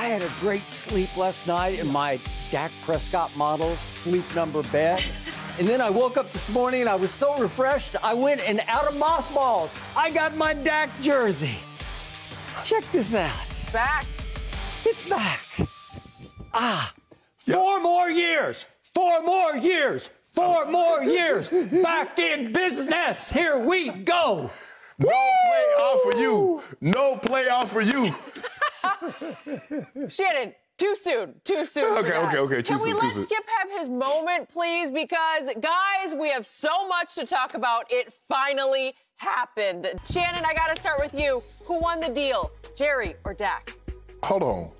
I had a great sleep last night in my Dak Prescott model sleep number bed. and then I woke up this morning and I was so refreshed, I went and out of mothballs, I got my Dak jersey. Check this out. Back. It's back. Ah, four yep. more years. Four more years. Four more years. Back in business. Here we go. No Woo! playoff for you. No playoff for you. Shannon, too soon. Too soon. Okay, okay, okay. Can we soon, let Skip have his moment, please? Because, guys, we have so much to talk about. It finally happened. Shannon, I got to start with you. Who won the deal, Jerry or Dak? Hold on.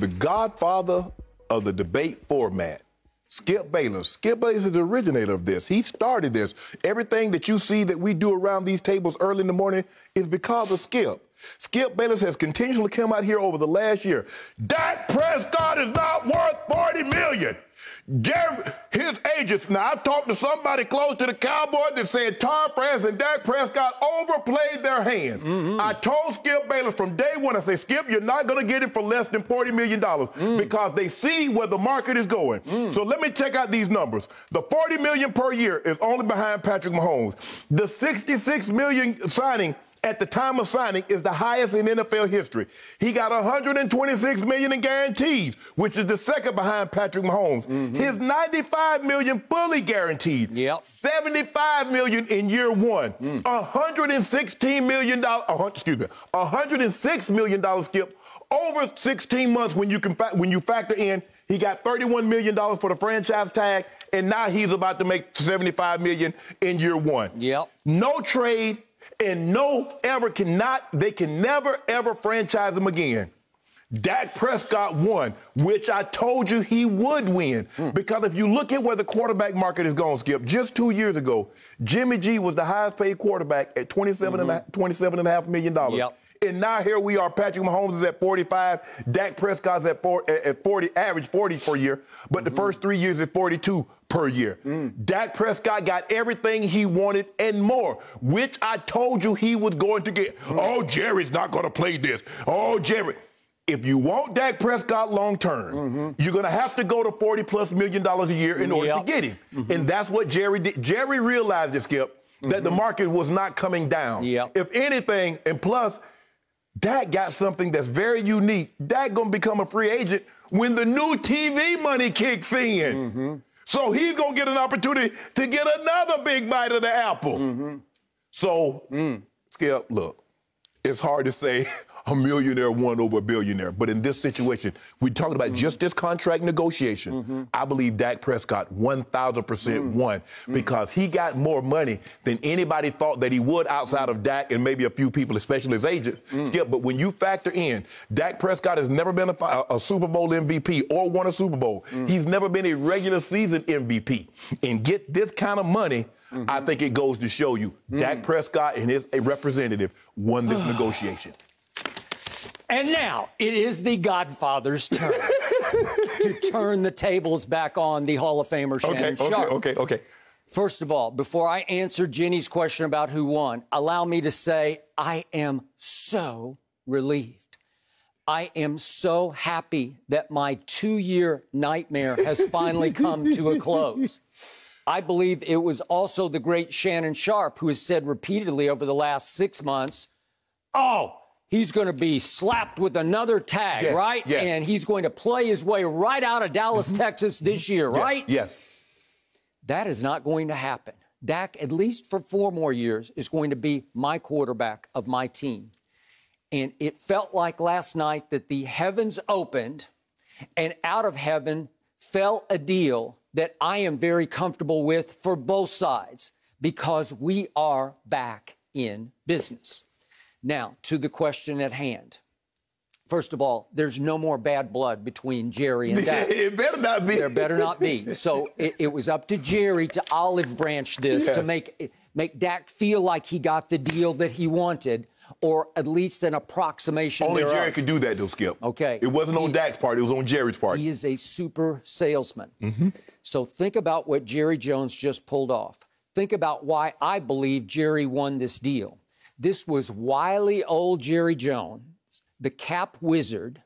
The godfather of the debate format. Skip Bayless. Skip Bayless is the originator of this. He started this. Everything that you see that we do around these tables early in the morning is because of Skip. Skip Bayless has continually come out here over the last year. Dak Prescott is not worth 40 million. Gary, his agents. Now I talked to somebody close to the Cowboys that said Tom Francis and Dak Prescott overplayed their hands. Mm-hmm. I told Skip Bayless from day one. I said, Skip, you're not going to get it for less than forty million dollars mm. because they see where the market is going. Mm. So let me check out these numbers. The forty million per year is only behind Patrick Mahomes. The sixty-six million signing at the time of signing is the highest in NFL history. He got 126 million in guarantees, which is the second behind Patrick Mahomes. Mm-hmm. His 95 million fully guaranteed. Yep. 75 million in year 1. Mm. 116 million dollars, excuse me. 106 million dollars skip over 16 months when you can fa- when you factor in he got 31 million dollars for the franchise tag and now he's about to make 75 million in year 1. Yep. No trade and no ever cannot, they can never ever franchise him again. Dak Prescott won, which I told you he would win. Mm. Because if you look at where the quarterback market is going, Skip, just two years ago, Jimmy G was the highest paid quarterback at $27, and, mm-hmm. $27.5 million. Yep. And now here we are. Patrick Mahomes is at 45. Dak Prescott's at, at 40, average 40 per year. But mm-hmm. the first three years is 42 per year. Mm. Dak Prescott got everything he wanted and more, which I told you he was going to get. Mm. Oh, Jerry's not going to play this. Oh, Jerry. If you want Dak Prescott long term, mm -hmm. you're going to have to go to 40 plus million dollars a year in yep. order to get him. -hmm. And that's what Jerry did. Jerry realized it, Skip, that -hmm. the mm-hmm. market was not coming down. Yep. If anything, and plus, Dak got something that's very unique. Dak going to become a free agent when the new TV money kicks in. Mm-hmm. So he's going to get an opportunity to get another big bite of the apple. Mm-hmm. So, mm. Skip, look, it's hard to say a millionaire won over a billionaire. But in this situation, we're talking about mm -hmm. just this contract negotiation. Mm -hmm. I believe Dak Prescott 1,000% mm. won mm. because he got more money than anybody thought that he would outside of Dak and maybe a few people, especially his agent, mm. Skip. But when you factor in, Dak Prescott has never been a, a Super Bowl MVP or won a Super Bowl. He's never been a regular season MVP. And get this kind of money. Mm -hmm. I think it goes to show you mm. Dak Prescott and his representative won this negotiation. And now it is the Godfather's turn to turn the tables back on the Hall of Famer Shannon okay, Sharp. Okay, okay, okay. First of all, before I answer Jenny's question about who won, allow me to say I am so relieved. I am so happy that my two year nightmare has finally come to a close. I believe it was also the great Shannon Sharp who has said repeatedly over the last six months, Oh, he's going to be slapped with another tag, yeah, right? Yeah. And he's going to play his way right out of Dallas, mm -hmm. Texas this year, yeah, right? Yes. That is not going to happen. Dak, at least for four more years, is going to be my quarterback of my team. And it felt like last night that the heavens opened and out of heaven fell a deal that I am very comfortable with for both sides because we are back in business. Now, to the question at hand. First of all, there's no more bad blood between Jerry and Dak. it better not be. There better not be. So it, it was up to Jerry to olive branch this yes. to make make Dak feel like he got the deal that he wanted, or at least an approximation. Only thereof. Jerry could do that, though, Skip. Okay. It wasn't on he, Dak's part. It was on Jerry's part. He is a super salesman. Mm-hmm. So think about what Jerry Jones just pulled off. Think about why I believe Jerry won this deal. This was wily old Jerry Jones, the cap wizard,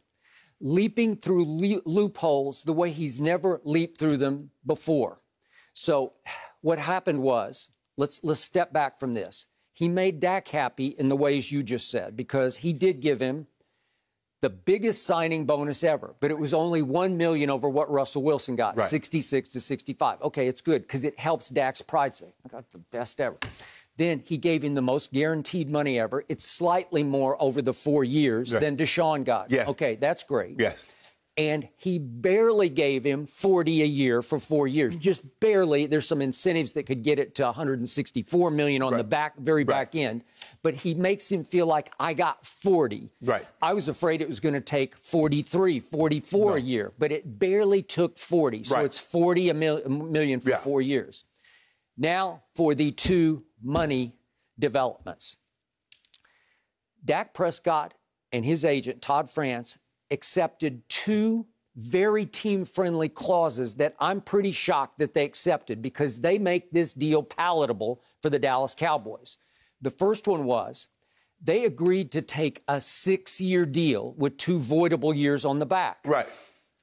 leaping through le loopholes the way he's never leaped through them before. So, what happened was, let's let's step back from this. He made Dak happy in the ways you just said because he did give him the biggest signing bonus ever, but it was only 1 million over what Russell Wilson got, right. 66 to 65. Okay, it's good cuz it helps Dak's pride say, I got the best ever. Then he gave him the most guaranteed money ever. It's slightly more over the four years yeah. than Deshaun got. Yes. Okay, that's great. Yes. And he barely gave him 40 a year for four years. Just barely. There's some incentives that could get it to 164 million on right. the back, very right. back end. But he makes him feel like I got 40. Right. I was afraid it was going to take 43, 44 a year, but it barely took 40. So it's 40 a mil million for yeah. four years. Now for the two money developments. Dak Prescott and his agent, Todd France, accepted two very team friendly clauses that I'm pretty shocked that they accepted because they make this deal palatable for the Dallas Cowboys. The first one was they agreed to take a six year deal with two voidable years on the back. Right.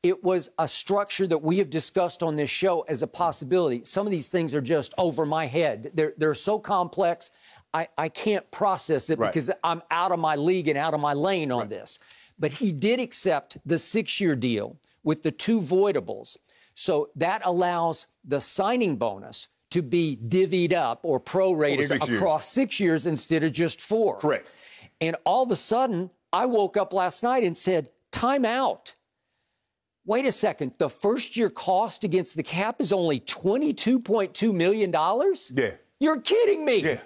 It was a structure that we have discussed on this show as a possibility. Some of these things are just over my head. They're, they're so complex, I, I can't process it right. because I'm out of my league and out of my lane on right. this. But he did accept the six year deal with the two voidables. So that allows the signing bonus to be divvied up or prorated six across years. six years instead of just four. Correct. And all of a sudden, I woke up last night and said, time out wait a second, the first year cost against the cap is only $22.2 million? Yeah. You're kidding me. Yeah.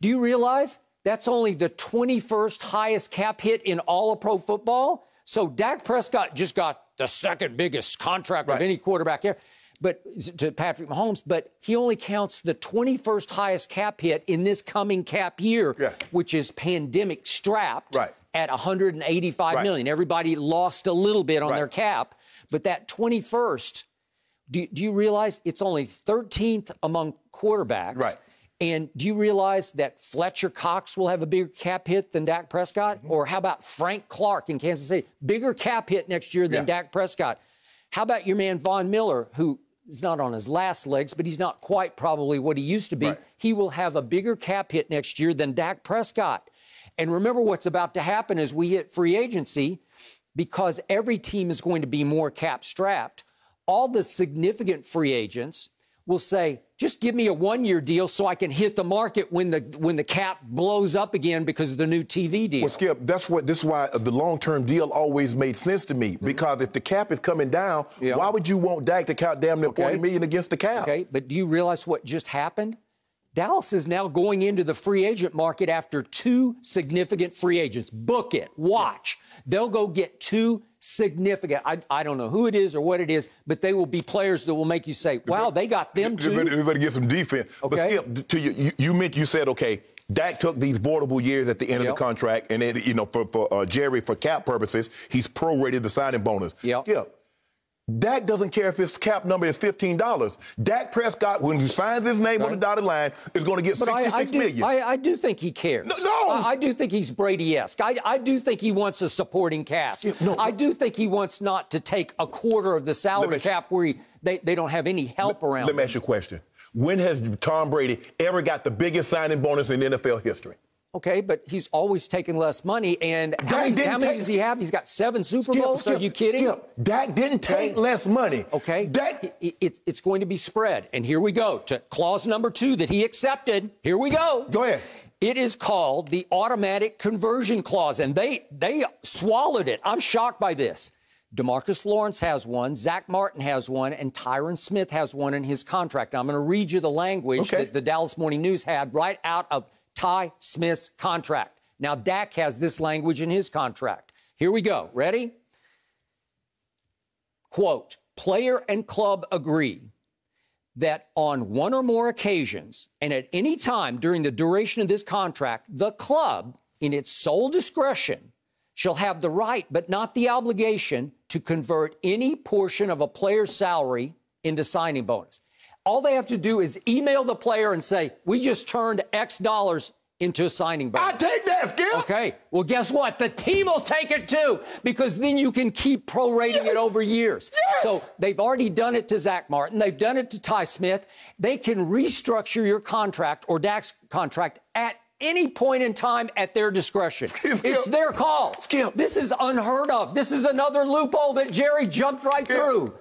Do you realize that's only the 21st highest cap hit in all of pro football? So Dak Prescott just got the second biggest contract right. of any quarterback ever. But to Patrick Mahomes, but he only counts the 21st highest cap hit in this coming cap year, yeah. which is pandemic strapped. Right at 185 right. million. Everybody lost a little bit on right. their cap, but that 21st, do, do you realize it's only 13th among quarterbacks? Right. And do you realize that Fletcher Cox will have a bigger cap hit than Dak Prescott? Mm -hmm. Or how about Frank Clark in Kansas City? Bigger cap hit next year than yeah. Dak Prescott. How about your man Von Miller, who is not on his last legs, but he's not quite probably what he used to be. Right. He will have a bigger cap hit next year than Dak Prescott. And remember, what's about to happen is we hit free agency because every team is going to be more cap strapped. All the significant free agents will say, just give me a one year deal so I can hit the market when the when the cap blows up again because of the new TV deal. Well, Skip, that's what this is why the long term deal always made sense to me mm-hmm. because mm -hmm. if the cap is coming down, yeah. why would you want Dak to count damn near okay. forty million against the cap? Okay, but do you realize what just happened? Dallas is now going into the free agent market after two significant free agents. Book it. Watch. They'll go get two significant. I, I don't know who it is or what it is, but they will be players that will make you say, wow, they got them too. Everybody, get some defense. Okay. But Skip, to you, you, you you said, okay, Dak took these voidable years at the end yep. of the contract, and then, you know, for, for uh, Jerry, for cap purposes, he's prorated the signing bonus. Yep. Skip, Dak doesn't care if his cap number is fifteen dollars. Dak Prescott, when he signs his name right. on the dotted line, is going to get but sixty-six I, I do, million. I, I, do think he cares. No, no. I, I, do think he's Brady-esque. I, do think he wants a supporting cast. no. I do think he wants not to take a quarter of the salary cap where he, they, they don't have any help let, around. Let me ask you a question. When has Tom Brady ever got the biggest signing bonus in NFL history? Okay, but he's always taking less money. And how, many, how many does he have? He's got seven Super Skip, Bowls. Skip, Are you kidding? Skip. Dak didn't take okay. less money. Okay, Dak. It's, it's going to be spread. And here we go to clause number two that he accepted. Here we go. Go ahead. It is called the automatic conversion clause, and they they swallowed it. I'm shocked by this. Demarcus Lawrence has one, Zach Martin has one, and Tyron Smith has one in his contract. Now, I'm going to read you the language okay. that the Dallas Morning News had right out of Ty Smith's contract. Now, Dak has this language in his contract. Here we go. Ready? Quote Player and club agree that on one or more occasions and at any time during the duration of this contract, the club, in its sole discretion, shall have the right but not the obligation to convert any portion of a player's salary into signing bonus. All they have to do is email the player and say, we just turned X dollars into a signing bonus. I take that, Skip. Okay. Well, guess what? The team will take it too, because then you can keep prorating yes. it over years. Yes. So they've already done it to Zach Martin. They've done it to Ty Smith. They can restructure your contract or Dax contract at any point in time at their discretion. Skip. It's their call. Skip. This is unheard of. This is another loophole that Jerry jumped right Skip. through.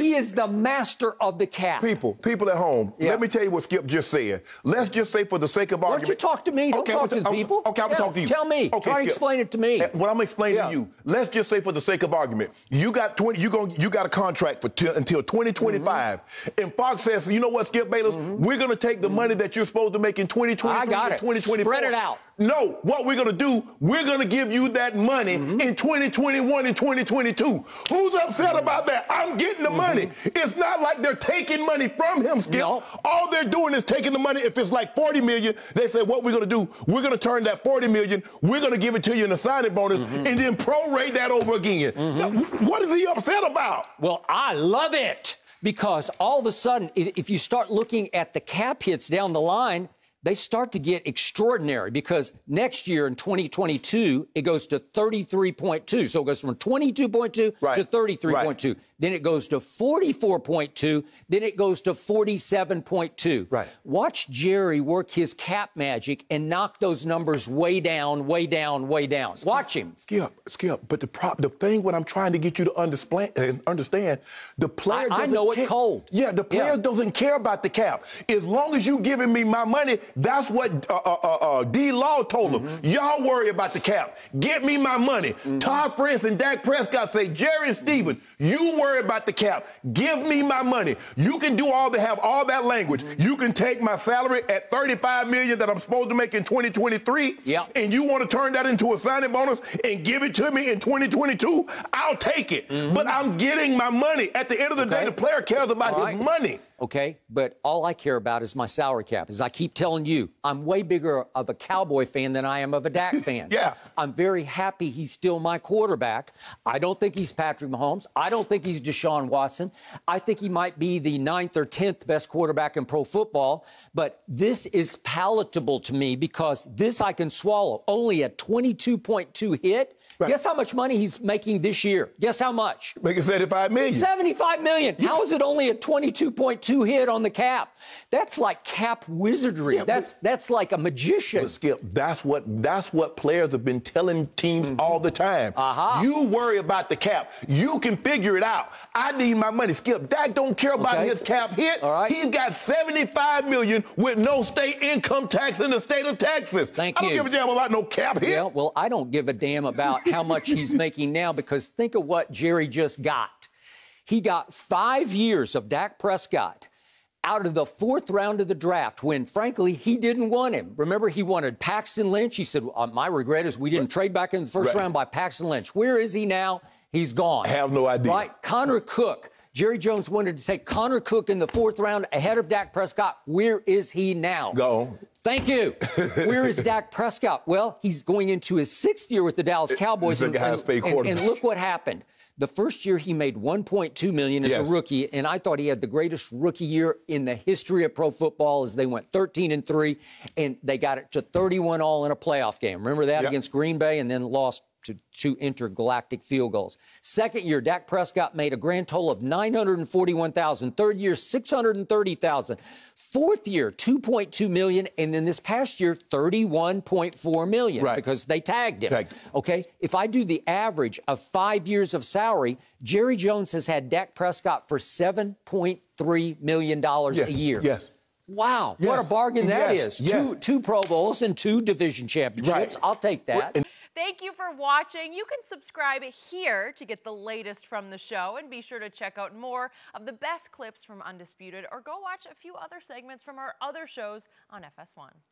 He is the master of the cap. People, people at home, yeah. let me tell you what Skip just said. Let's just say, for the sake of argument, don't you talk to me? Don't okay, talk to the people. Okay, I'm yeah, talk to you. Tell me. Okay, Try and explain it to me. What I'm explaining yeah. to you. Let's just say, for the sake of argument, you got 20. You going you got a contract for until 2025, mm -hmm. and Fox says, you know what, Skip Bayless, mm -hmm. we're gonna take the mm -hmm. money that you're supposed to make in 2020. I got it. 2024. Spread it out. No, what we're gonna do, we're gonna give you that money mm-hmm. in 2021 and 2022. Who's upset mm-hmm. about that? I'm getting the money money. Mm-hmm. It's not like they're taking money from him, Skip. All they're doing is taking the money. If it's like 40 million, they say, what we're going to do, we're going to turn that 40 million, we're going to give it to you in a signing bonus, mm-hmm. and then prorate that over again. Mm-hmm. Now, what is he upset about? Well, I love it because all of a sudden, if you start looking at the cap hits down the line – they start to get extraordinary because next year in 2022 it goes to 33.2 so it goes from 22.2 right. to 33.2 right. then it goes to 44.2 then it goes to 47.2 right watch jerry work his cap magic and knock those numbers way down way down way down skip, watch him skip skip but the prop the thing what i'm trying to get you to understand uh, understand the player I, I know care, it cold yeah the player yeah. doesn't care about the cap as long as you giving me my money that's what uh, uh, uh, uh, D Law told him. Mm-hmm. Y'all worry about the cap. Get me my money. Mm-hmm. Todd Prince and Dak Prescott say, Jerry Stevens, you worry about the cap. Give me my money. You can do all the have all that language. Mm-hmm. You can take my salary at 35 million that I'm supposed to make in 2023. Yep. And you want to turn that into a signing bonus and give it to me in 2022? I'll take it. Mm-hmm. But I'm getting my money. At the end of the okay. day, the player cares about right. his money okay? But all I care about is my salary cap. As I keep telling you, I'm way bigger of a Cowboy fan than I am of a Dak fan. yeah. I'm very happy he's still my quarterback. I don't think he's Patrick Mahomes. I don't think he's Deshaun Watson. I think he might be the ninth or tenth best quarterback in pro football. But this is palatable to me because this I can swallow. Only a 22.2 hit Right. Guess how much money he's making this year? Guess how much? Making 75 million. 75 million. Yeah. How is it only a 22.2 hit on the cap? That's like cap wizardry. Yeah, that's that's like a magician. Skip, that's what that's what players have been telling teams mm-hmm. all the time. Uh-huh. You worry about the cap. You can figure it out. I need my money. Skip, Dak don't care about okay. his cap hit. All right. He's got 75 million with no state income tax in the state of Texas. Thank I you. I don't give a damn about no cap hit. Well, well, I don't give a damn about how much he's making now because think of what Jerry just got. He got five years of Dak Prescott out of the fourth round of the draft when, frankly, he didn't want him. Remember, he wanted Paxton Lynch. He said, uh, My regret is we didn't right. trade back in the first right. round by Paxton Lynch. Where is he now? He's gone. I have no idea. Right? Connor Cook Jerry Jones wanted to take Connor Cook in the fourth round ahead of Dak Prescott. Where is he now? Go. Thank you. Where is Dak Prescott? Well, he's going into his sixth year with the Dallas Cowboys. And, and, and, and look what happened. The first year he made 1.2 million as yes. a rookie, and I thought he had the greatest rookie year in the history of pro football. As they went 13 and three, and they got it to 31 all in a playoff game. Remember that yep. against Green Bay, and then lost to intergalactic field goals. Second year, Dak Prescott made a grand total of 941,000. Third year, 630,000. Fourth year, 2.2 million, and then this past year, 31.4 million right. because they tagged him. Tagged. Okay, if I do the average of five years of salary, Jerry Jones has had Dak Prescott for 7.3 million dollars yeah. a year. Yes. Wow, yes. what a bargain that yes. is! Yes. Two, two Pro Bowls and two division championships. Right. I'll take that. Thank you for watching. You can subscribe here to get the latest from the show and be sure to check out more of the best clips from Undisputed or go watch a few other segments from our other shows on FS1.